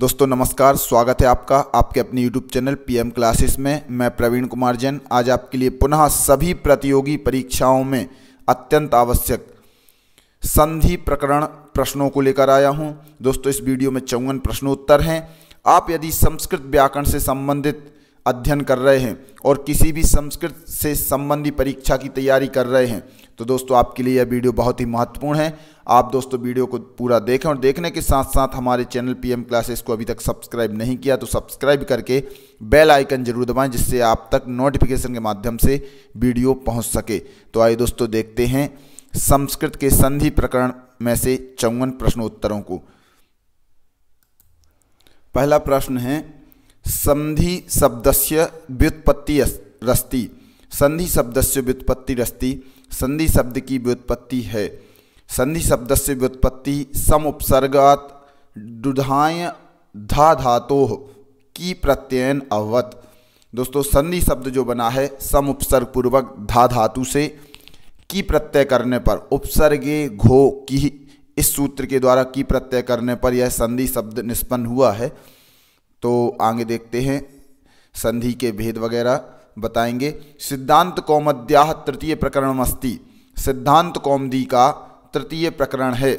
दोस्तों नमस्कार स्वागत है आपका आपके अपने YouTube चैनल एम क्लासेस में मैं प्रवीण कुमार जैन आज आपके लिए पुनः सभी प्रतियोगी परीक्षाओं में अत्यंत आवश्यक संधि प्रकरण प्रश्नों को लेकर आया हूं दोस्तों इस वीडियो में चौवन प्रश्नोत्तर हैं आप यदि संस्कृत व्याकरण से संबंधित अध्ययन कर रहे हैं और किसी भी संस्कृत से संबंधी परीक्षा की तैयारी कर रहे हैं तो दोस्तों आपके लिए यह वीडियो बहुत ही महत्वपूर्ण है आप दोस्तों वीडियो को पूरा देखें और देखने के साथ साथ हमारे चैनल पीएम क्लासेस को अभी तक सब्सक्राइब नहीं किया तो सब्सक्राइब करके बेल आइकन जरूर दबाएं जिससे आप तक नोटिफिकेशन के माध्यम से वीडियो पहुंच सके तो आइए दोस्तों देखते हैं संस्कृत के संधि प्रकरण में से चौवन प्रश्नोत्तरों को पहला प्रश्न है संधि शब्दस्य व्युत्पत्ति रस्ती संधि शब्द से व्युत्पत्ति रस्ती संधि शब्द की व्युत्पत्ति है संधि शब्द से व्युत्पत्ति सम उपसर्गात दुधाय धा धातो की प्रत्ययन अवत दोस्तों संधि शब्द जो बना है सम उपसर्ग पूर्वक धा धातु से की प्रत्यय करने पर उपसर्गे घो की इस सूत्र के द्वारा की प्रत्यय करने पर यह संधि शब्द निष्पन्न हुआ है तो आगे देखते हैं संधि के भेद वगैरह बताएंगे सिद्धांत कौमद्या तृतीय प्रकरण अस्ति सिद्धांत कौमदी का तृतीय प्रकरण है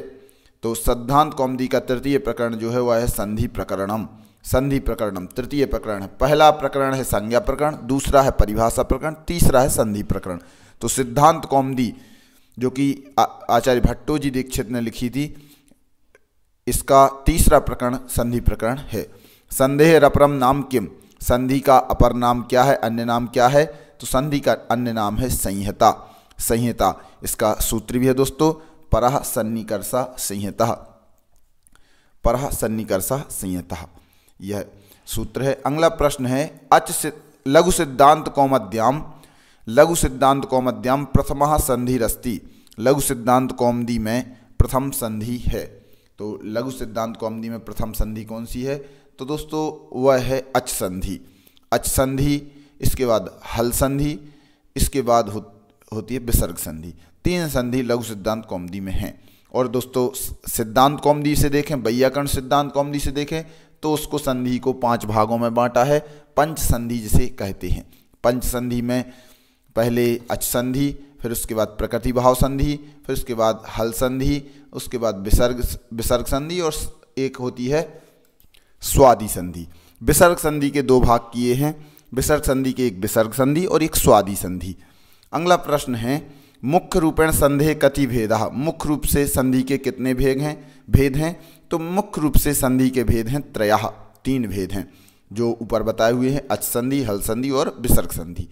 तो सिद्धांत कौमदी का तृतीय प्रकरण जो है वह है संधि प्रकरणम संधि प्रकरणम तृतीय प्रकरण है पहला प्रकरण है संज्ञा प्रकरण दूसरा है परिभाषा प्रकरण तीसरा है संधि प्रकरण तो सिद्धांत कौमदी जो कि आचार्य भट्टो जी दीक्षित ने लिखी थी इसका तीसरा प्रकरण संधि प्रकरण है संदेह रपरम नाम किम संधि का अपर नाम क्या है अन्य नाम क्या है तो संधि का अन्य नाम है संहिता संहिता इसका सूत्र भी है दोस्तों पर सन्निकर्षा संहिता पर सन्निकर्षा संहिता यह सूत्र है अगला प्रश्न है अच लघु सिद्धांत कौमद्याम लघु सिद्धांत कौमद्याम प्रथम संधि रस्ती लघु सिद्धांत कौमदी में प्रथम संधि है तो लघु सिद्धांत कौमदी में प्रथम संधि कौन सी है तो दोस्तों वह है अच संधि अच संधि इसके बाद हल संधि इसके बाद हो, होती है विसर्ग संधि तीन संधि लघु सिद्धांत कौमदी में हैं और दोस्तों सिद्धांत कौमदी से देखें वैयाकरण सिद्धांत कौमदी से देखें तो उसको संधि को पांच भागों में बांटा है पंच संधि जिसे कहते हैं पंच संधि में पहले अच संधि फिर उसके बाद प्रकृति भाव संधि फिर उसके बाद हल संधि उसके बाद विसर्ग विसर्ग संधि और एक होती है स्वादि संधि विसर्ग संधि के दो भाग किए हैं विसर्ग संधि के एक विसर्ग संधि और एक स्वादि संधि अगला प्रश्न है मुख्य रूपेण संधे कति भेद मुख्य रूप से संधि के कितने भेद हैं भेद हैं तो मुख्य रूप से संधि के भेद हैं त्रया तीन भेद हैं जो ऊपर बताए हुए हैं अच संधि हल संधि और विसर्ग संधि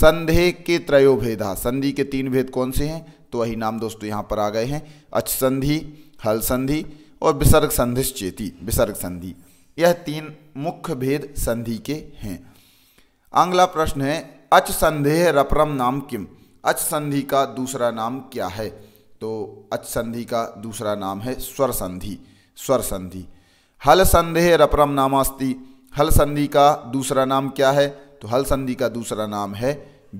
संधे के त्रयो भेद संधि के तीन भेद कौन से हैं तो वही नाम दोस्तों यहाँ पर आ गए हैं अच संधि हल संधि और विसर्ग संधिश्चेती विसर्ग संधि यह तीन मुख्य भेद संधि के हैं अगला प्रश्न है अच संधेह रपरम नाम किम अच संधि का दूसरा नाम क्या है तो अच संधि का दूसरा नाम है स्वर संधि स्वर संधि हल संधेह रपरम नामास्ति हल संधि का दूसरा नाम क्या है तो हल संधि का दूसरा नाम है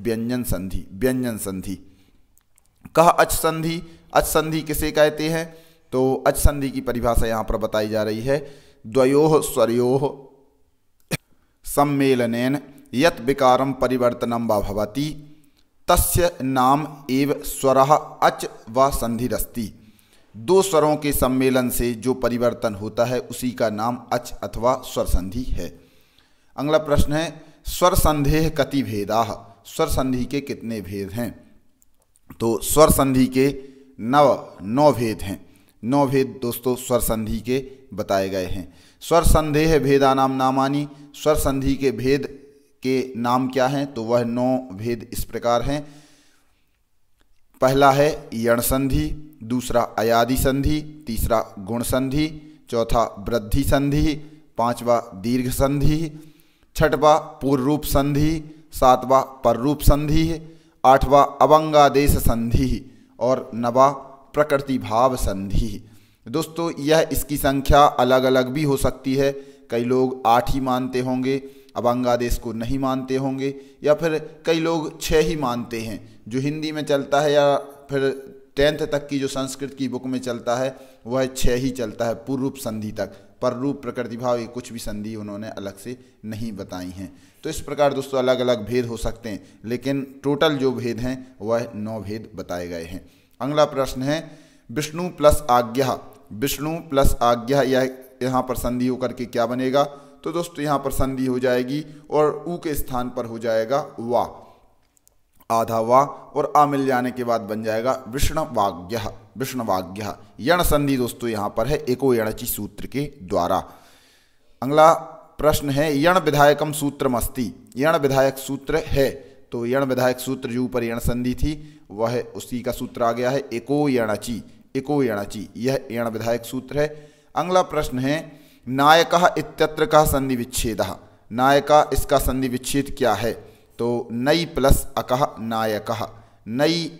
व्यंजन संधि व्यंजन संधि कह अच संधि अच संधि किसे कहते हैं तो अच संधि की परिभाषा यहाँ पर बताई जा रही है दो स्वरयोः सम्मेलन यकार परिवर्तन परिवर्तनं वा तस्य नाम एव स्वर अच व संधिस्ति दो स्वरों के सम्मेलन से जो परिवर्तन होता है उसी का नाम अच अथवा स्वर संधि है अगला प्रश्न है स्वर संधेह कति भेदा स्वर संधि के कितने भेद हैं तो स्वर संधि के नव नौ भेद हैं नौ भेद दोस्तों स्वर संधि के बताए गए हैं स्वर संदेह भेदानाम नामानी स्वर संधि के भेद के नाम क्या हैं तो वह नौ भेद इस प्रकार हैं पहला है यण संधि दूसरा अयादि संधि तीसरा गुण संधि चौथा वृद्धि संधि पांचवा दीर्घ संधि छठवा पूर्व रूप संधि सातवा पररूप संधि आठवा अवंगादेश संधि और नवा प्रकृति भाव संधि दोस्तों यह इसकी संख्या अलग अलग भी हो सकती है कई लोग आठ ही मानते होंगे अबंगादेश को नहीं मानते होंगे या फिर कई लोग छः ही मानते हैं जो हिंदी में चलता है या फिर टेंथ तक की जो संस्कृत की बुक में चलता है वह छः ही चलता है पूर्व रूप संधि तक पर रूप प्रकृति भाव ये कुछ भी संधि उन्होंने अलग से नहीं बताई हैं तो इस प्रकार दोस्तों अलग अलग भेद हो सकते हैं लेकिन टोटल जो भेद हैं वह नौ भेद बताए गए हैं अगला प्रश्न है विष्णु प्लस आज्ञा विष्णु प्लस आज्ञा यह यहाँ पर संधि होकर के क्या बनेगा तो दोस्तों यहाँ पर संधि हो जाएगी और ऊ के स्थान पर हो जाएगा वा आधा वा और आ मिल जाने के बाद बन जाएगा विष्णवाग्य विष्णवाग्य यण संधि दोस्तों यहाँ पर है एको यणची सूत्र के द्वारा अगला प्रश्न है यण विधायकम सूत्रमस्ति यण विधायक सूत्र है तो यण विधायक सूत्र जो ऊपर यण संधि थी वह उसी का सूत्र आ गया है एको यणची एको यणची यह यण विधायक सूत्र है अगला प्रश्न है नायक इत्यत्र का संधि विच्छेद नायक इसका संधि विच्छेद क्या है तो नई प्लस अकह नायक नई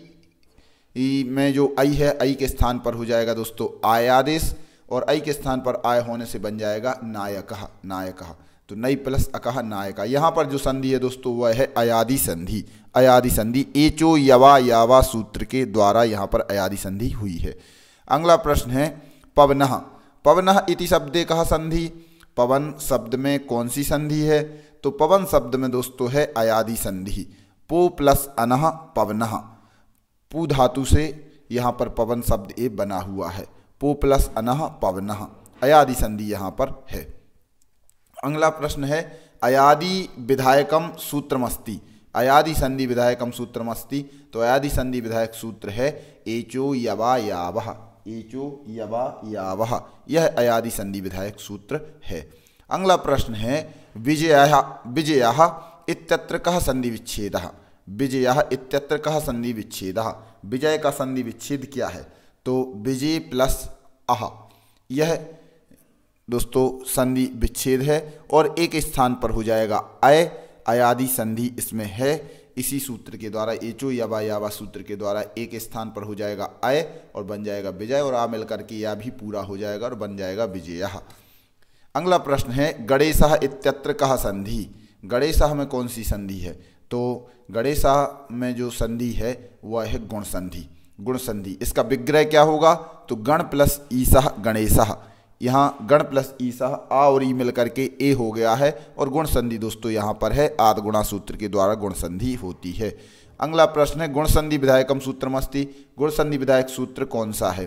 में जो आई है आई के स्थान पर हो जाएगा दोस्तों आयादेश और आई के स्थान पर आय होने से बन जाएगा नायक नायक तो नई प्लस अकह नायका यहाँ पर जो संधि है दोस्तों वह है अयादि संधि अयादि संधि एचो यवा यावा सूत्र के द्वारा यहाँ पर अयादि संधि हुई है अगला प्रश्न है पवन पवन इति शब्द कहा संधि पवन शब्द में कौन सी संधि है तो पवन शब्द में दोस्तों है अयादि संधि पो प्लस अनह पवन पू धातु से यहाँ पर पवन शब्द ए बना हुआ है पो प्लस अनह पवन अयादि संधि यहाँ पर है अगला प्रश्न है अयादि विधायकम सूत्रमस्ति अयादि संधि विधायकम सूत्रमस्ति तो अयादि संधि विधायक सूत्र है एचो यवा याव एचो यवा याव यह अयादि संधि विधायक सूत्र है अगला प्रश्न है विजय विजय इत्यत्र संधि विच्छेद विजय इत्यत्र कह संधि विच्छेद विजय का संधि विच्छेद क्या है तो विजय प्लस अह यह दोस्तों संधि विच्छेद है और एक स्थान पर हो जाएगा अय अयादि संधि इसमें है इसी सूत्र के द्वारा एचो याबा यावा सूत्र के द्वारा एक स्थान पर हो जाएगा अय और बन जाएगा विजय और आ मिल करके या भी पूरा हो जाएगा और बन जाएगा विजय अगला प्रश्न है गणेश इत्यत्र कह संधि गणेश में कौन सी संधि है तो गणेश में जो संधि है वह है गुण संधि गुण संधि इसका विग्रह क्या होगा तो गण प्लस ईसा गणेश यहाँ गण प्लस ईसा आ और ई मिलकर के ए हो गया है और गुण संधि दोस्तों यहाँ पर है आद गुणा सूत्र के द्वारा गुण संधि होती है अगला प्रश्न है गुण संधि विधायकम सूत्र मस्ती गुण संधि विधायक सूत्र कौन सा है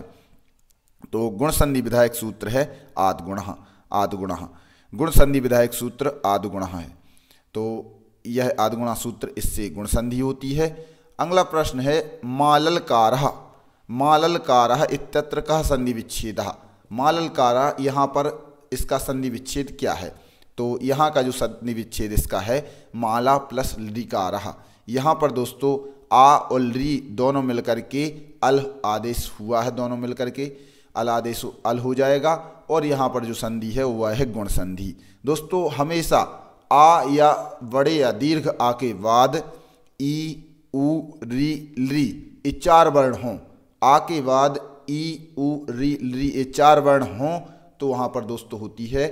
तो गुण संधि विधायक सूत्र है आदगुण आदगुण गुण संधि विधायक सूत्र आदगुण है तो यह आदगुणा सूत्र इससे गुण संधि होती है अगला प्रश्न है माललकार माललकार इत्यत्र कह संधि विच्छेद माललकारा यहाँ पर इसका संधि विच्छेद क्या है तो यहाँ का जो संधि विच्छेद इसका है माला प्लस लिकारा यहाँ पर दोस्तों आ और ली दोनों मिलकर के अल आदेश हुआ है दोनों मिलकर के अल आदेश अल हो जाएगा और यहाँ पर जो संधि है वह है गुण संधि दोस्तों हमेशा आ या बड़े या दीर्घ आ के बाद ई उ री ली ये चार वर्ण हों आ के बाद ई उ री री ये चार वर्ण हों तो वहाँ पर दोस्तों होती है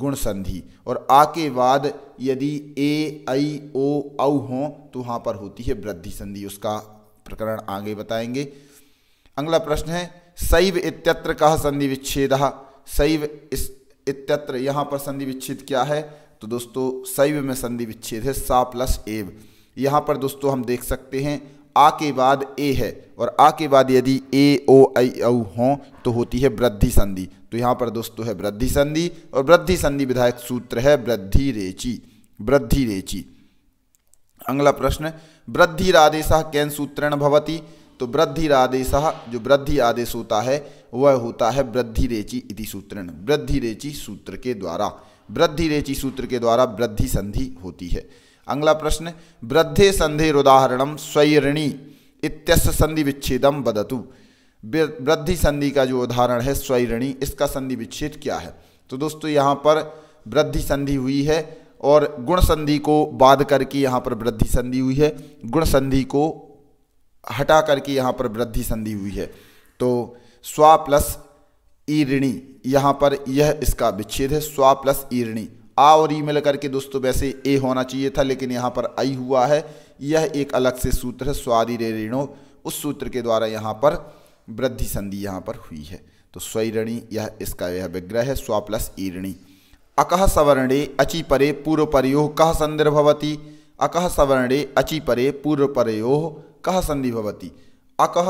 गुण संधि और आ के बाद यदि ए आई ओ औ हों तो वहाँ पर होती है वृद्धि संधि उसका प्रकरण आगे बताएंगे अगला प्रश्न है शैव इत्यत्र कह संधि विच्छेद शैव इस इत्यत्र यहाँ पर संधि विच्छेद क्या है तो दोस्तों शैव में संधि विच्छेद है सा प्लस एव यहाँ पर दोस्तों हम देख सकते हैं आ के बाद ए है और आ के बाद यदि ए ओ आई औ हो तो होती है वृद्धि संधि तो यहाँ पर दोस्तों है वृद्धि संधि और वृद्धि संधि विधायक सूत्र है वृद्धि रेची वृद्धि रेची अगला प्रश्न वृद्धिरादेश कैन सूत्रण भवती तो वृद्धिरादेश जो वृद्धि आदेश होता है वह होता है वृद्धिरेचि इति वृद्धि वृद्धिरेचि सूत्र के द्वारा वृद्धिरेचि सूत्र के द्वारा वृद्धि संधि होती है अगला प्रश्न वृद्धि संधि उदाहरण स्वयरिणी इत्यस्य संधि विच्छेदम बदतु वृद्धि संधि का जो उदाहरण है स्वयरिणी इसका संधि विच्छेद क्या है तो दोस्तों यहाँ पर वृद्धि संधि हुई है और गुण संधि को बाध करके यहाँ पर वृद्धि संधि हुई है गुण संधि को हटा करके यहाँ पर वृद्धि संधि हुई है तो स्वा प्लस ईरिणी यहाँ पर यह इसका विच्छेद है स्वा प्लस ईरिणी आ और ई मिलकर के दोस्तों वैसे ए होना चाहिए था लेकिन यहाँ पर आई हुआ है यह एक अलग से सूत्र है स्वादी रे ऋणों उस सूत्र के द्वारा यहाँ पर वृद्धि संधि यहाँ पर हुई है तो स्वैरणी यह इसका यह विग्रह है स्व प्लस ईरणी अकह सवर्णे अचि परे पूर्व परयोह कह संधिर्भवती अकह सवर्णे अचि परे पूर्व परयोह कह संधि भवती अकह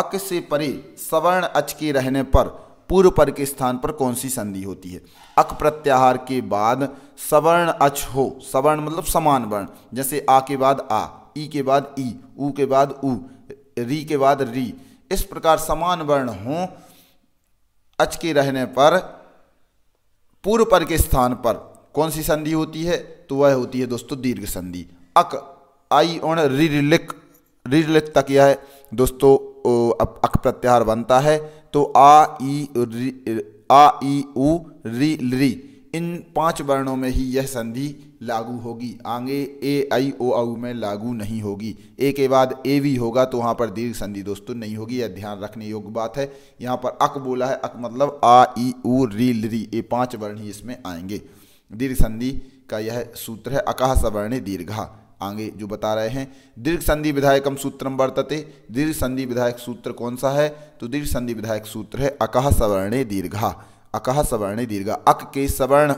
अक से परे सवर्ण अच के रहने पर पूर्व पर के स्थान पर कौन सी संधि होती है अक प्रत्याहार के बाद सवर्ण अच हो सवर्ण मतलब समान वर्ण जैसे आ के बाद आ ई के बाद ई ऊ के बाद ऊ री के बाद री इस प्रकार समान वर्ण हो अच के रहने पर पूर्व पर के स्थान पर कौन सी संधि होती है तो वह होती है दोस्तों दीर्घ संधि अक आई ओण रिलिक रिलिक तक यह दोस्तों अक प्रत्याहार बनता है तो आ ई आ ई उ री री इन पांच वर्णों में ही यह संधि लागू होगी आगे ए आई ओ औ में लागू नहीं होगी ए के बाद ए भी होगा तो वहाँ पर दीर्घ संधि दोस्तों नहीं होगी यह ध्यान रखने योग्य बात है यहाँ पर अक बोला है अक मतलब आ ई ऊ री री ये पांच वर्ण ही इसमें आएंगे दीर्घ संधि का यह सूत्र है अकाह सवर्ण दीर्घा आगे जो बता रहे हैं दीर्घ संधि विधायकम सूत्रम वर्तते दीर्घ संधि विधायक सूत्र कौन सा है तो दीर्घ संधि विधायक सूत्र है अकह सवर्णे दीर्घा अकह सवर्णे दीर्घा अक के सवर्ण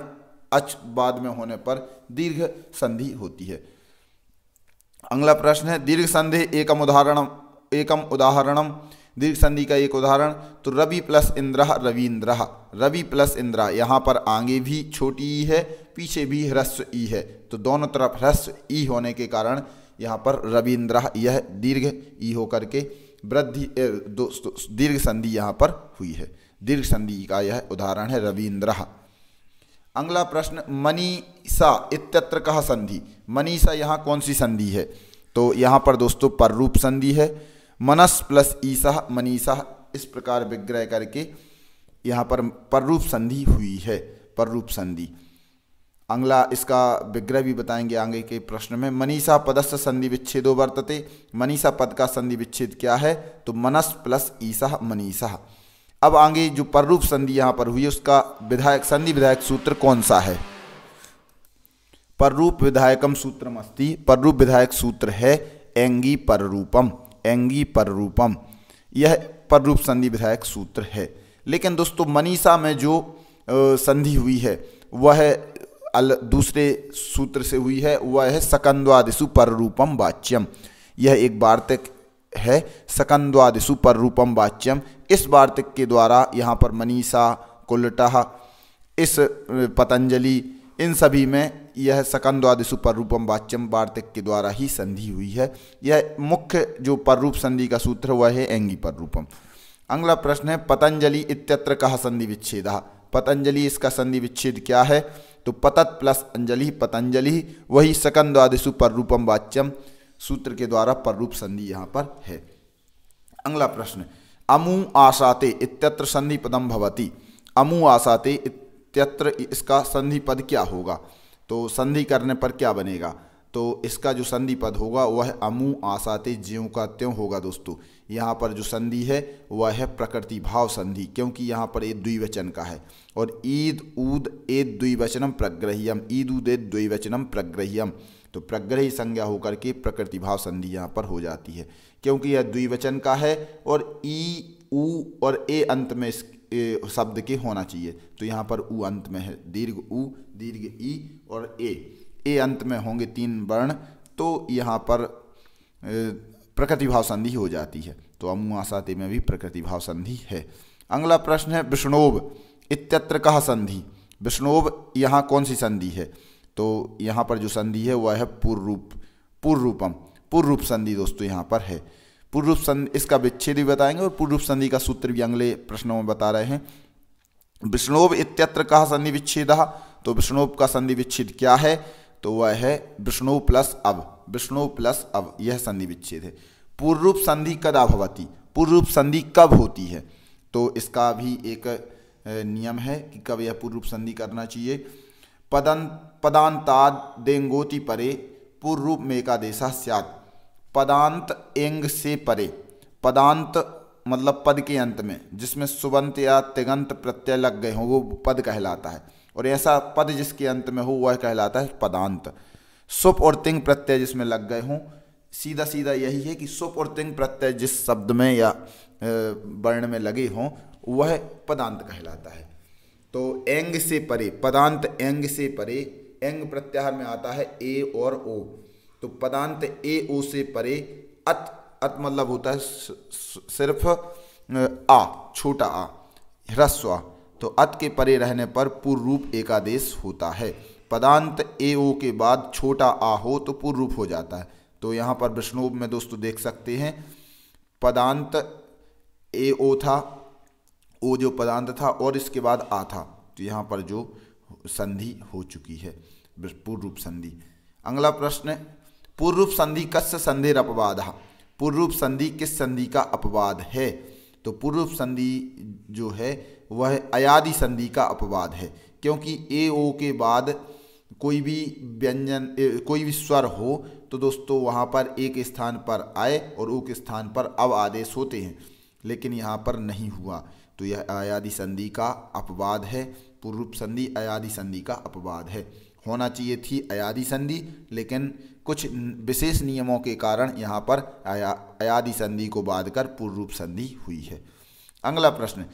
अच बाद में होने पर दीर्घ संधि होती है अगला प्रश्न है दीर्घ संधि एकम उदाहरण एकम उदाहरणम दीर्घ संधि का एक उदाहरण तो रवि प्लस इंद्र रवींद्र रवि प्लस इंद्र यहाँ पर आगे भी छोटी ई है पीछे भी ह्रस्व ई है तो दोनों तरफ ह्रस्व ई होने के कारण यहाँ पर रवींद्र यह दीर्घ ई होकर के वृद्धि दीर्घ संधि यहाँ पर हुई है दीर्घ संधि का यह उदाहरण है रवींद्र अगला प्रश्न मनीषा इत्यत्र कहा संधि मनीषा यहाँ कौन सी संधि है तो यहाँ पर दोस्तों पररूप संधि है मनस प्लस ईसा मनीषा इस प्रकार विग्रह करके यहाँ पर पररूप संधि हुई है पररूप संधि अंगला इसका विग्रह भी बताएंगे आगे के प्रश्न में मनीषा पदस्थ संधि विच्छेदो वर्तते मनीषा पद का संधि विच्छेद क्या है तो मनस प्लस ईसा मनीषा अब आगे जो पररूप संधि यहाँ पर हुई उसका विधायक संधि विधायक सूत्र कौन सा है पररूप विधायकम सूत्रम अस्ति पररूप विधायक सूत्र है एंगी पररूपम एंगी पर रूपम यह पर रूप संधि विधायक सूत्र है लेकिन दोस्तों मनीषा में जो संधि हुई है वह अल दूसरे सूत्र से हुई है वह है सकंद्वादिशु पर रूपम वाच्यम यह एक वार्तिक है सकंद्वादिशु पर रूपम वाच्यम इस वार्तिक के द्वारा यहाँ पर मनीषा कुलटह इस पतंजलि इन सभी में यह पर रूपम वाच्यम वार्तिक के द्वारा ही संधि हुई है यह मुख्य जो पररूप संधि का सूत्र वह है एंगी पर रूपम अगला प्रश्न है पतंजलि इत्यत्र कहा संधि विच्छेद पतंजलि इसका संधि विच्छेद क्या है तो पतत प्लस अंजलि पतंजलि वही सकंदवादिशु रूपम वाच्यम सूत्र के द्वारा पररूप संधि यहाँ पर है अगला प्रश्न अमु आशाते इत्यत्र संधि पदम भवती अमु आशाते त्यत्र इसका संधि पद क्या होगा तो संधि करने पर क्या बनेगा तो इसका जो संधि पद होगा वह अमु आसाते ज्यों का त्यों होगा दोस्तों यहाँ पर जो संधि है वह है प्रकृति भाव संधि क्योंकि यहाँ पर ये द्विवचन का है और ईद ऊद ए द्विवचनम प्रग्रह्यम ईद उद ए द्विवचनम प्रग्रह्यम तो प्रग्रही संज्ञा होकर के प्रकृति भाव संधि यहाँ पर हो जाती है क्योंकि यह द्विवचन का है और ई ऊ और ए अंत में शब्द के होना चाहिए तो यहाँ पर ऊ अंत में है दीर्घ ऊ दीर्घ ई और ए ए अंत में होंगे तीन वर्ण तो यहाँ पर प्रकृति भाव संधि हो जाती है तो अमुआसाते में भी प्रकृति भाव संधि है अगला प्रश्न है विष्णोव इत्यत्र कहा संधि विष्णोव यहाँ कौन सी संधि है तो यहाँ पर जो संधि है वह है पूर्व रूप पूर्व रूपम पूर्व रूप संधि दोस्तों यहाँ पर है पूर्व संधि इसका विच्छेद भी बताएंगे और पूर्व संधि का सूत्र भी अगले प्रश्नों में बता रहे हैं विष्णोव इत्यत्र कहा संधि विच्छेद तो विष्णोव का संधि विच्छेद क्या है तो वह है विष्णु प्लस अब विष्णु प्लस अब यह संधि विच्छेद है पूर्व रूप संधि कदा भवती पूर्व रूप संधि कब होती है तो इसका भी एक नियम है कि कब यह पूर्व रूप संधि करना चाहिए पदन पदांताद देंगोति परे पूर्व रूप में एकादेशा स्यात् पदांत एंग से परे पदांत मतलब पद के अंत में जिसमें सुबंत या तिगंत प्रत्यय लग गए हों वो पद कहलाता है और ऐसा पद जिसके अंत में हो वह कहलाता है पदांत सुप और तिंग प्रत्यय जिसमें लग गए हों सीधा सीधा यही है कि सुप और तिंग प्रत्यय जिस शब्द में या वर्ण में लगे हों वह पदांत कहलाता है तो एंग से परे पदांत एंग से परे एंग प्रत्याहार में आता है ए और ओ तो पदांत ए ओ से परे अत अत मतलब होता है सिर्फ आ छोटा आ ह्रस्व तो अत के परे रहने पर पूर्व रूप एकादेश होता है पदांत ए ओ के बाद छोटा आ हो तो पूर्व रूप हो जाता है तो यहाँ पर विष्णुप में दोस्तों देख सकते हैं पदांत ए ओ था ओ जो पदांत था और इसके बाद आ था तो यहाँ पर जो संधि हो चुकी है पूर्व रूप संधि अगला प्रश्न पूर्व संधि कस संधि अपवाद पूर्व संधि किस संधि का अपवाद है तो पूर्व संधि जो है वह अयादि संधि का अपवाद है क्योंकि ए ओ के बाद कोई भी व्यंजन कोई भी स्वर हो तो दोस्तों वहाँ पर एक स्थान पर आए और ओ के स्थान पर अब आदेश होते हैं लेकिन यहाँ पर नहीं हुआ तो यह अयादि संधि का अपवाद है पूर्व संधि अयादि संधि का अपवाद है होना चाहिए थी अयादि संधि लेकिन कुछ विशेष नियमों के कारण यहाँ पर आया अयादि संधि को बाधकर रूप संधि हुई है अगला प्रश्न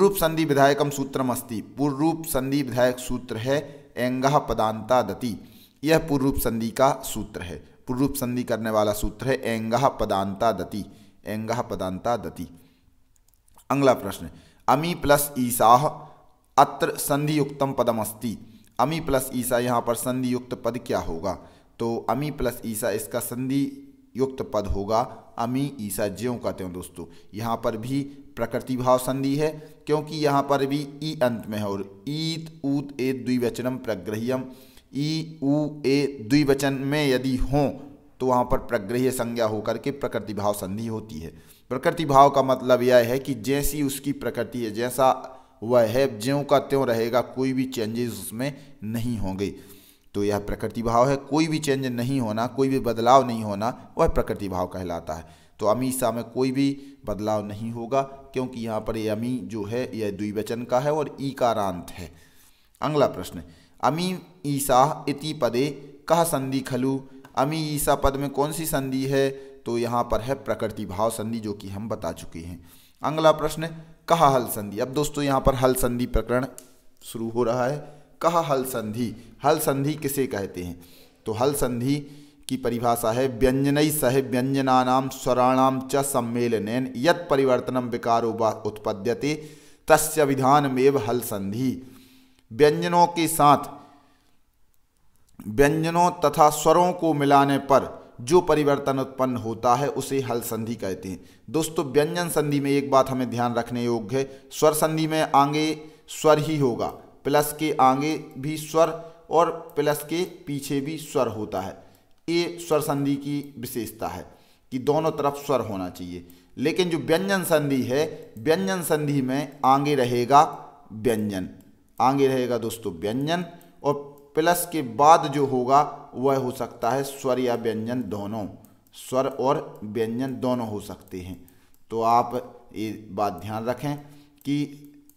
रूप संधि विधायकम सूत्रम अस्ति रूप संधि विधायक सूत्र है एंगह पदांता दति यह रूप संधि का सूत्र है रूप संधि करने वाला सूत्र है एंगा पदांता दति एंगा पदांता दति अगला प्रश्न अमी प्लस ईसाह अत्र संधियुक्तम पदम अस्ति अमी प्लस ईसा यहाँ पर संधि युक्त पद क्या होगा तो अमी प्लस ईसा इसका संधि युक्त पद होगा अमी ईसा ज्यों का त्यों दोस्तों यहाँ पर भी प्रकृति भाव संधि है क्योंकि यहाँ पर भी ई अंत में है और ईत ऊत ए द्विवचनम प्रग्रह्यम ई ऊ ए द्विवचन में यदि हों तो वहाँ पर प्रग्रह्य संज्ञा होकर के प्रकृति भाव संधि होती है प्रकृति भाव का मतलब यह है कि जैसी उसकी प्रकृति है जैसा वह है ज्यों का त्यों रहेगा कोई भी चेंजेस उसमें नहीं होंगे तो यह प्रकृति भाव है कोई भी चेंज नहीं होना कोई भी बदलाव नहीं होना वह प्रकृति भाव कहलाता है तो अमीसा में कोई भी बदलाव नहीं होगा क्योंकि यहाँ पर यह अमी जो है यह द्विवचन का है और ईकारांत है अगला प्रश्न अमी ईसा इति पदे कह संधि खलु अमी ईसा पद में कौन सी संधि है तो यहाँ पर है प्रकृति भाव संधि जो कि हम बता चुके हैं अगला प्रश्न कहा हल संधि अब दोस्तों यहाँ पर हल संधि प्रकरण शुरू हो रहा है कह हल संधि हल संधि किसे कहते हैं तो हल संधि की परिभाषा है व्यंजनई सह व्यंजनानाम स्वराणाम च सम्मेलन यत परिवर्तनम विकारो व उत्पद्यते तस्य विधानमेव हल संधि व्यंजनों के साथ व्यंजनों तथा स्वरों को मिलाने पर जो परिवर्तन उत्पन्न होता है उसे हल संधि कहते हैं दोस्तों व्यंजन संधि में एक बात हमें ध्यान रखने योग्य है स्वर संधि में आगे स्वर ही होगा प्लस के आगे भी स्वर और प्लस के पीछे भी स्वर होता है ये स्वर संधि की विशेषता है कि दोनों तरफ स्वर होना चाहिए लेकिन जो व्यंजन संधि है व्यंजन संधि में आगे रहेगा व्यंजन आगे रहेगा दोस्तों व्यंजन और प्लस के बाद जो होगा वह हो सकता है स्वर या व्यंजन दोनों स्वर और व्यंजन दोनों हो सकते हैं तो आप ये बात ध्यान रखें कि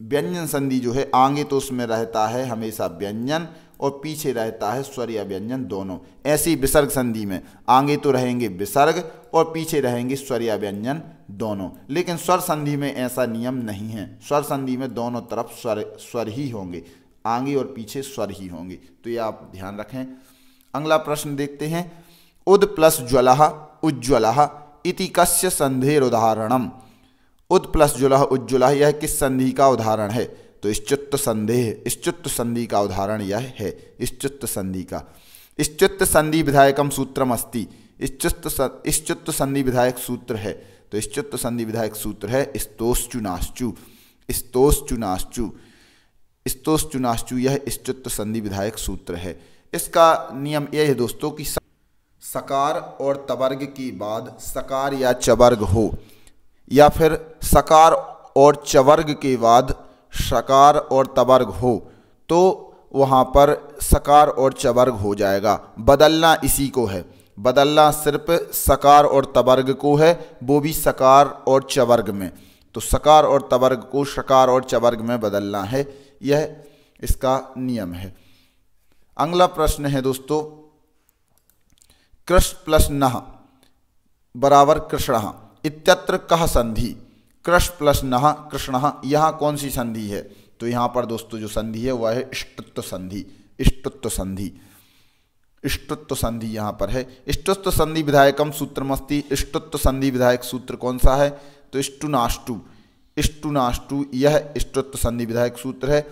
व्यंजन संधि जो है आगे तो उसमें रहता है हमेशा व्यंजन और पीछे रहता है स्वर या व्यंजन दोनों ऐसी विसर्ग संधि में आगे तो रहेंगे विसर्ग और पीछे रहेंगे स्वर या व्यंजन दोनों लेकिन स्वर संधि में ऐसा नियम नहीं है स्वर संधि में दोनों तरफ स्वर स्वर ही होंगे आगे और पीछे स्वर ही होंगे तो ये आप ध्यान रखें अगला प्रश्न देखते हैं उद प्लस ज्वलाहा उज्ज्वलाहा इति कस्य संधेर उदाहरणम उद प्लस जुलाह उज्जुलाह यह किस संधि का उदाहरण है तो इश्चुत्त संदेह इश्चुत्त संधि का उदाहरण यह है इश्चुत्त संधि का इश्चुत्त संधि विधायकम सूत्रम अस्ति इश्चुत्त इश्चुत्त संधि विधायक सूत्र है तो इश्चुत्त संधि विधायक सूत्र है स्तोश्चुनाश्चु स्तोश्चुनाश्चु स्तोश्चुनाश्चु यह इश्चुत्त संधि विधायक सूत्र है इसका नियम यह है दोस्तों कि सकार और तवर्ग की बाद सकार या चवर्ग हो या फिर सकार और चवर्ग के बाद शकार और तवर्ग हो तो वहाँ पर सकार और चवर्ग हो जाएगा बदलना इसी को है बदलना सिर्फ सकार और तवर्ग को है वो भी सकार और चवर्ग में तो सकार और तवर्ग को शकार और चवर्ग में बदलना है यह इसका नियम है अगला प्रश्न है दोस्तों कृष्ण प्लस नह बराबर कृष्ण इत्यत्र कह संधि कृष प्लस नह कृष्ण यहाँ कौन सी संधि है तो यहाँ पर दोस्तों जो संधि है वह है इष्टत्व संधि इष्टत्व संधि इष्टत्व संधि यहाँ पर है इष्टत्व संधि विधायकम सूत्रमस्ति इष्टत्व संधि विधायक सूत्र कौन सा है तो इष्टुनाष्टु इष्टुनाष्टु यह इष्टत्व संधि विधायक सूत्र है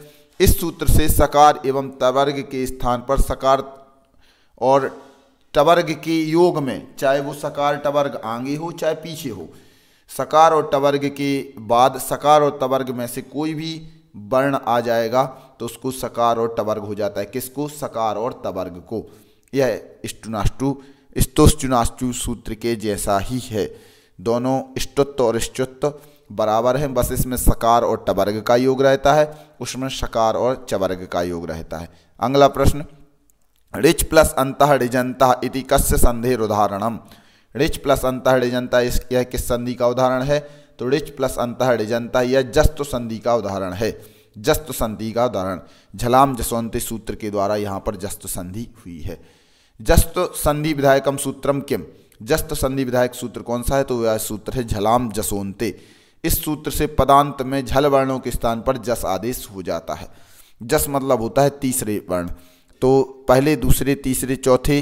इस सूत्र से सकार एवं तवर्ग के स्थान पर सकार और टवर्ग के योग में चाहे वो सकार टवर्ग आगे हो चाहे पीछे हो सकार और टवर्ग के बाद सकार और तवर्ग में से कोई भी वर्ण आ जाएगा तो उसको सकार और टवर्ग हो जाता है किसको सकार और टवर्ग को यह स्टुनाष्टु स्तुष्टुनाष्टु सूत्र के जैसा ही है दोनों स्तुत्व और स्तुत्व बराबर हैं बस इसमें सकार और टवर्ग का योग रहता है उसमें सकार और चवर्ग का योग रहता है अगला प्रश्न रिच प्लस अंत डिजंता इति कस्य संधि उदाहरणम रिच प्लस अंत डिजंता इस यह किस संधि का उदाहरण है तो रिच प्लस अंत डिजंता यह जस्त संधि का उदाहरण है जस्त संधि का उदाहरण झलाम जसवंती सूत्र के द्वारा यहाँ पर जस्त संधि हुई है जस्त संधि विधायकम सूत्रम किम जस्त संधि विधायक सूत्र कौन सा है तो वह सूत्र है झलाम जसोनते इस सूत्र से पदांत में झल वर्णों के स्थान पर जस आदेश हो जाता है जस मतलब होता है तीसरे वर्ण तो पहले दूसरे तीसरे चौथे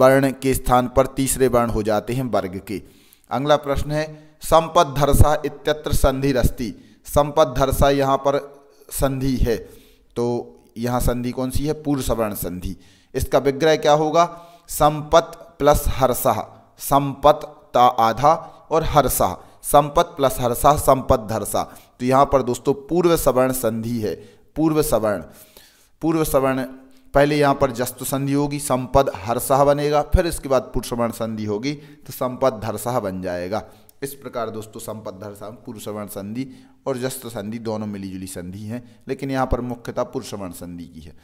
वर्ण के स्थान पर तीसरे वर्ण हो जाते हैं वर्ग के अगला प्रश्न है संपद धरसा इत्यत्र संधि रस्ती संपद धरसा यहाँ पर संधि है तो यहाँ संधि कौन सी है पूर्व सवर्ण संधि इसका विग्रह क्या होगा संपत प्लस हर्षाह संपत ता आधा और हर्षाह संपत प्लस हर्षाह संपत धरसा तो यहाँ पर दोस्तों पूर्व सवर्ण संधि है पूर्व सवर्ण पूर्व सवर्ण पहले यहाँ पर जस्तु संधि होगी संपद हर्षाह बनेगा फिर इसके बाद पूर्व सवर्ण संधि होगी तो संपद धरसाह बन जाएगा इस प्रकार दोस्तों संपद धरसाह पूर्व सवर्ण संधि और जस्तु संधि दोनों मिलीजुली संधि हैं लेकिन यहाँ पर मुख्यतः पूर्व सवर्ण संधि की है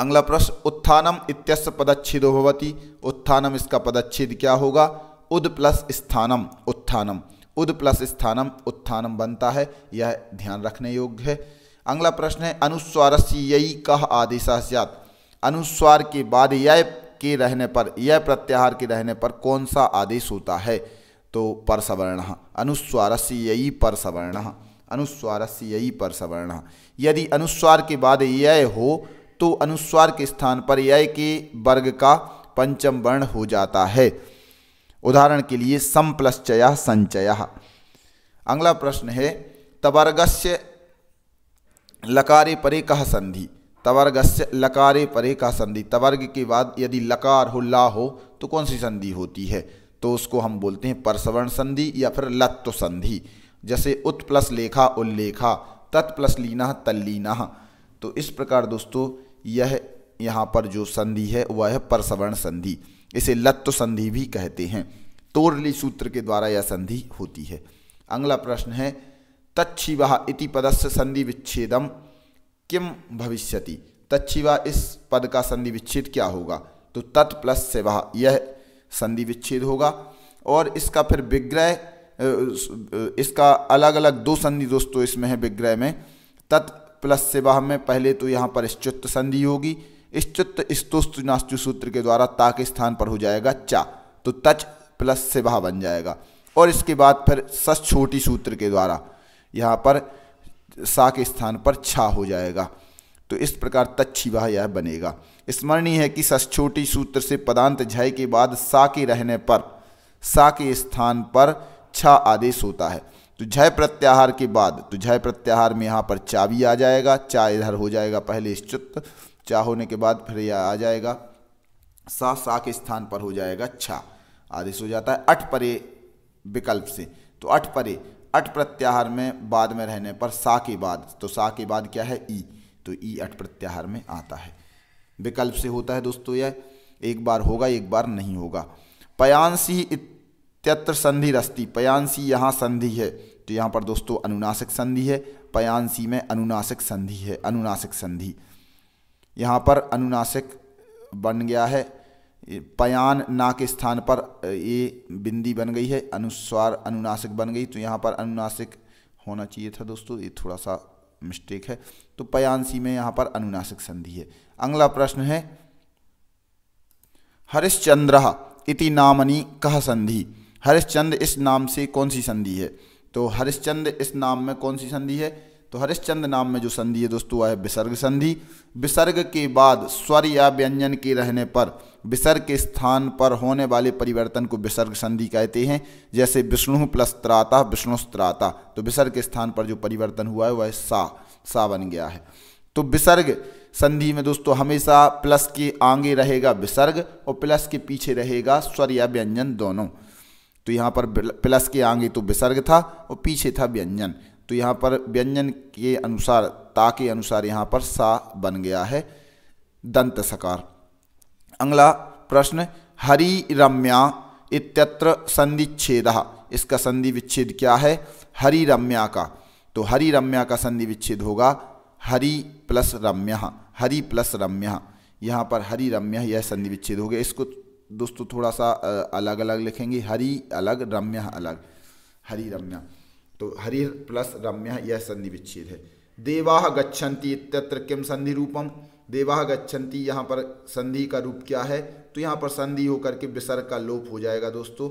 अगला प्रश्न उत्थानम इत्यस्य पदच्छेद होती उत्थानम इसका पदच्छेद क्या होगा उद प्लस स्थानम उत्थानम उद प्लस स्थानम उत्थानम बनता है यह ध्यान रखने योग्य है अगला प्रश्न है अनुस्वार से यही कह आदेश अनुस्वार के बाद यह के रहने पर यह प्रत्याहार के रहने पर कौन सा आदेश होता है तो परसवर्ण अनुस्वार से यही परसवर्ण अनुस्वार से यही परसवर्ण यदि अनुस्वार के बाद यह हो तो अनुस्वार के स्थान पर यय के वर्ग का पंचम वर्ण हो जाता है उदाहरण के लिए सम प्लस चया संचय अगला प्रश्न है तवर्ग से लकारे परे कह संधि तवर्ग से लकारे परे कह संधि तवर्ग के बाद यदि लकार हो ला हो तो कौन सी संधि होती है तो उसको हम बोलते हैं परसवर्ण संधि या फिर लत्व संधि जैसे उत् प्लस लेखा उल्लेखा तत् प्लस लीना तल्लीना तो इस प्रकार दोस्तों यह यहाँ पर जो संधि है वह है परसवर्ण संधि इसे लत्व संधि भी कहते हैं तोरली सूत्र के द्वारा यह संधि होती है अगला प्रश्न है तच्छिव इति पदस्य संधि विच्छेदम किम भविष्यति तच्छिवा इस पद का संधि विच्छेद क्या होगा तो तत् प्लस से वह यह संधि विच्छेद होगा और इसका फिर विग्रह इसका अलग अलग दो संधि दोस्तों इसमें है विग्रह में तत् प्लस वह में पहले तो यहाँ पर इश्चुत्त संधि होगी इश्चुत्त स्तुस्त नास्तु सूत्र के द्वारा ता के स्थान पर हो जाएगा चा तो तच प्लस वह बन जाएगा और इसके बाद फिर सच छोटी सूत्र के द्वारा यहाँ पर सा के स्थान पर छा हो जाएगा तो इस प्रकार तच्छिवा यह बनेगा स्मरणीय है कि सछोटी सूत्र से पदांत झय के बाद सा के रहने पर सा के स्थान पर छा आदेश होता है तो झय प्रत्याहार के बाद तो झय प्रत्याहार में यहाँ पर चा भी आ जाएगा चा इधर हो जाएगा पहले स्तुत चा होने के बाद फिर यह आ जाएगा सा सा के स्थान पर हो जाएगा छा आदेश हो जाता है अठ परे विकल्प से तो अठ परे अट प्रत्याहार में बाद में रहने पर सा के बाद तो सा के बाद क्या है ई तो ई अट प्रत्याहार में आता है विकल्प से होता है दोस्तों यह एक बार होगा एक बार नहीं होगा पयांसी इत्यत्र संधि रस्ती पयांसी यहाँ संधि है तो यहाँ पर दोस्तों अनुनासिक संधि है पयांसी में अनुनासिक संधि है अनुनासिक संधि यहाँ पर अनुनासिक बन गया है पयान ना के स्थान पर ये बिंदी बन गई है अनुस्वार अनुनासिक बन गई तो यहाँ पर अनुनासिक होना चाहिए था दोस्तों ये थोड़ा सा मिस्टेक है तो पयांसी में यहाँ पर अनुनासिक संधि है अगला प्रश्न है हरिश्चंद्र इति नामनी कह संधि हरिश्चंद्र इस नाम से कौन सी संधि है तो हरिश्चंद्र इस नाम में कौन सी संधि है तो हरिश्चंद नाम में जो संधि है दोस्तों वह है विसर्ग संधि विसर्ग के बाद स्वर या व्यंजन के रहने पर विसर्ग के स्थान पर होने वाले परिवर्तन को विसर्ग संधि कहते हैं जैसे विष्णु प्लस त्राता विष्णु त्राता तो विसर्ग के स्थान पर जो परिवर्तन हुआ है वह सा सा बन गया है तो विसर्ग संधि में दोस्तों हमेशा प्लस के आगे रहेगा विसर्ग और प्लस के पीछे रहेगा स्वर या व्यंजन दोनों तो यहाँ पर प्लस के आगे तो विसर्ग था और पीछे था व्यंजन तो यहाँ पर व्यंजन के अनुसार ता के अनुसार यहाँ पर सा बन गया है दंत सकार अगला प्रश्न हरि रम्या इत्यत्र संधिच्छेद इसका संधि विच्छेद क्या है हरि रम्या का तो हरि रम्या का संधि विच्छेद होगा हरि प्लस रम्य हरि प्लस रम्य यहाँ पर हरि रम्य यह संधि विच्छेद हो गया इसको दोस्तों थोड़ा सा अलग अलग लिखेंगे हरि अलग रम्य अलग हरि रम्य तो हरि प्लस रम्य यह संधि विच्छेद है देवा गच्छन्ति इत्यत्र किम संधि रूपम देवाह गच्छन्ति यहाँ पर संधि का रूप क्या है तो यहाँ पर संधि होकर के विसर्ग का लोप हो जाएगा दोस्तों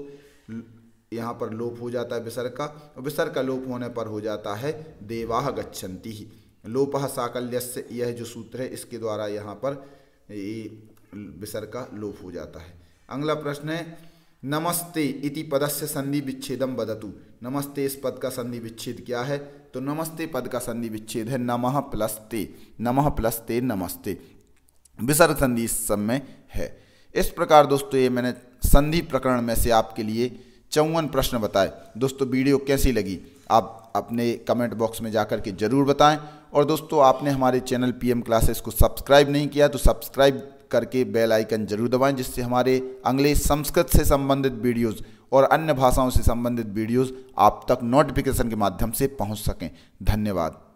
यहाँ पर लोप हो जाता है विसर्ग का विसर्ग का लोप होने पर हो जाता है देवाह गच्छन्ति ही लोप साकल्य यह जो सूत्र है इसके द्वारा यहाँ पर विसर्ग का लोप हो जाता है अगला प्रश्न है नमस्ते इति पदस्य संधि विच्छेदम बदतु नमस्ते इस पद का संधि विच्छेद क्या है तो नमस्ते पद का संधि विच्छेद है नमः प्लस ते नमः प्लस ते नमस्ते विसर्ग संधि इस सब में है इस प्रकार दोस्तों ये मैंने संधि प्रकरण में से आपके लिए चौवन प्रश्न बताए दोस्तों वीडियो कैसी लगी आप अपने कमेंट बॉक्स में जाकर के ज़रूर बताएं और दोस्तों आपने हमारे चैनल पीएम क्लासेस को सब्सक्राइब नहीं किया तो सब्सक्राइब करके बेल आइकन जरूर दबाएं जिससे हमारे अगले संस्कृत से संबंधित वीडियोस और अन्य भाषाओं से संबंधित वीडियोस आप तक नोटिफिकेशन के माध्यम से पहुंच सकें धन्यवाद